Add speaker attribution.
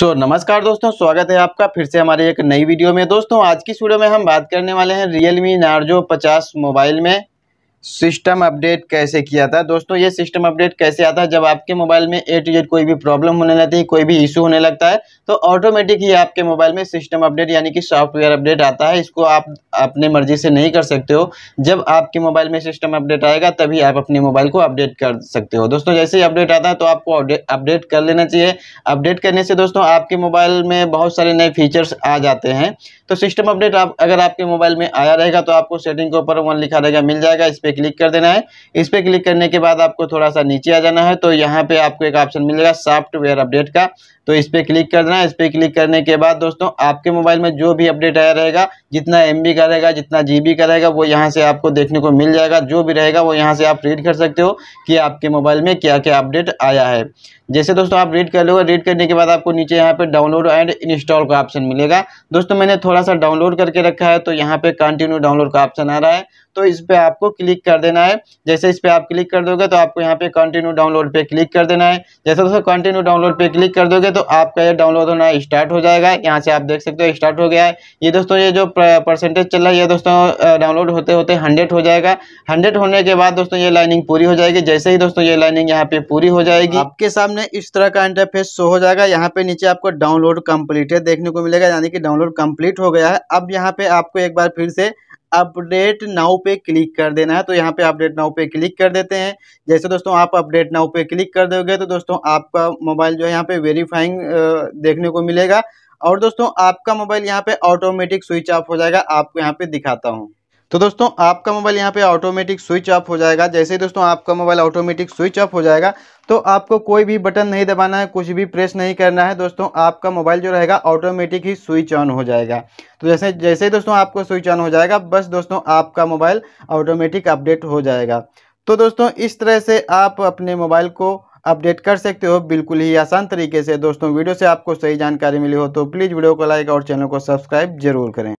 Speaker 1: सो so, नमस्कार दोस्तों स्वागत है आपका फिर से हमारे एक नई वीडियो में दोस्तों आज की वीडियो में हम बात करने वाले हैं रियल मी नार्जो पचास मोबाइल में सिस्टम अपडेट कैसे किया था दोस्तों ये सिस्टम अपडेट कैसे आता है जब आपके मोबाइल में ए टू जेड कोई भी प्रॉब्लम होने लगती है कोई भी इशू होने लगता है तो ऑटोमेटिक ही आपके मोबाइल में सिस्टम अपडेट यानी कि सॉफ्टवेयर अपडेट आता है इसको आप अपने मर्जी से नहीं कर सकते हो जब आपके मोबाइल में सिस्टम अपडेट आएगा तभी आप अपने मोबाइल को अपडेट कर सकते हो दोस्तों जैसे ही अपडेट आता है तो आपको अपडेट कर लेना चाहिए अपडेट करने से दोस्तों आपके मोबाइल में बहुत सारे नए फीचर्स आ जाते हैं तो सिस्टम अपडेट आप अगर आपके मोबाइल में आया रहेगा तो आपको सेटिंग के ऊपर वन लिखा रहेगा मिल जाएगा इस पर पे क्लिक कर देना है इस पर क्लिक करने के बाद आपको थोड़ा सा नीचे आ जाना है तो यहाँ पे आपको एक ऑप्शन मिलेगा सॉफ्टवेयर अपडेट का तो इस पर क्लिक कर देना इस पर क्लिक करने के बाद दोस्तों आपके मोबाइल में जो भी अपडेट आया रहेगा जितना एम बी का रहेगा जितना जी बी का रहेगा वो यहाँ से आपको देखने को मिल जाएगा जो भी रहेगा वो यहाँ से आप रीड कर सकते हो कि आपके मोबाइल में क्या क्या अपडेट आया है जैसे दोस्तों आप रीड कर लोगे रीड करने के बाद आपको नीचे यहाँ पे डाउनलोड एंड इंस्टॉल का ऑप्शन मिलेगा दोस्तों मैंने थोड़ा सा डाउनलोड करके रखा है तो यहाँ पे कंटिन्यू डाउनलोड का ऑप्शन आ रहा है तो इस पर आपको क्लिक कर देना है जैसे इस पर आप क्लिक कर दोगे तो आपको यहाँ पे कंटिन्यू डाउनलोड पे क्लिक कर देना है जैसे दोस्तों कंटिन्यू डाउनलोड पे क्लिक कर दोगे तो तो आपका ये डाउनलोड होना स्टार्ट हो जाएगा यहाँ से आप देख सकते हो स्टार्ट हो गया है ये दोस्तों ये जो परसेंटेज चल रहा है ये दोस्तों डाउनलोड होते होते हंड्रेड हो जाएगा हंड्रेड होने के बाद दोस्तों ये लाइनिंग पूरी हो जाएगी जैसे ही दोस्तों ये लाइनिंग यहाँ पे पूरी हो जाएगी आपके सामने इस तरह का इंटरफेस शो हो जाएगा यहाँ पे नीचे आपको डाउनलोड कम्प्लीट है देखने को मिलेगा यानी कि डाउनलोड कम्प्लीट हो गया है अब यहाँ पे आपको एक बार फिर से अपडेट नाउ पे क्लिक कर देना है तो यहाँ पे अपडेट नाउ पे क्लिक कर देते हैं जैसे दोस्तों आप अपडेट नाउ पे क्लिक कर दोगे तो दोस्तों आपका मोबाइल जो है यहाँ पे वेरीफाइंग देखने को मिलेगा और दोस्तों आपका मोबाइल यहाँ पे ऑटोमेटिक स्विच ऑफ हो जाएगा आपको यहाँ पे दिखाता हूँ तो दोस्तों आपका मोबाइल यहाँ पे ऑटोमेटिक स्विच ऑफ हो जाएगा जैसे ही दोस्तों आपका मोबाइल ऑटोमेटिक स्विच ऑफ हो जाएगा तो आपको कोई भी बटन नहीं दबाना है कुछ भी प्रेस नहीं करना है दोस्तों आपका मोबाइल जो रहेगा ऑटोमेटिक ही स्विच ऑन हो जाएगा तो जैसे जैसे ही दोस्तों आपको स्विच ऑन हो जाएगा बस दोस्तों आपका मोबाइल ऑटोमेटिक अपडेट हो जाएगा तो दोस्तों इस तरह से आप अपने मोबाइल को अपडेट कर सकते हो बिल्कुल ही आसान तरीके से दोस्तों वीडियो से आपको सही जानकारी मिली हो तो प्लीज़ वीडियो को लाइक और चैनल को सब्सक्राइब जरूर करें